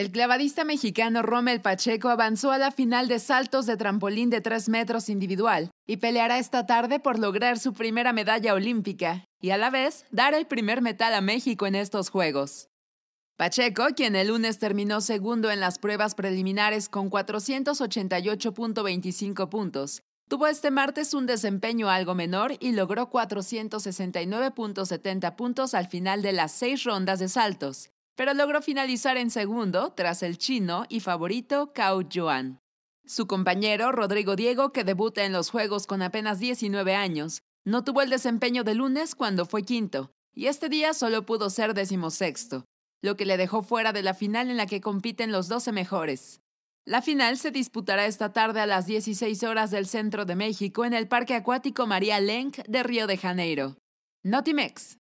El clavadista mexicano Rommel Pacheco avanzó a la final de saltos de trampolín de 3 metros individual y peleará esta tarde por lograr su primera medalla olímpica y a la vez dar el primer metal a México en estos Juegos. Pacheco, quien el lunes terminó segundo en las pruebas preliminares con 488.25 puntos, tuvo este martes un desempeño algo menor y logró 469.70 puntos al final de las seis rondas de saltos, pero logró finalizar en segundo tras el chino y favorito Cao Yuan. Su compañero Rodrigo Diego, que debuta en los Juegos con apenas 19 años, no tuvo el desempeño de lunes cuando fue quinto, y este día solo pudo ser decimosexto, lo que le dejó fuera de la final en la que compiten los 12 mejores. La final se disputará esta tarde a las 16 horas del centro de México en el Parque Acuático María Lenk de Río de Janeiro. Notimex.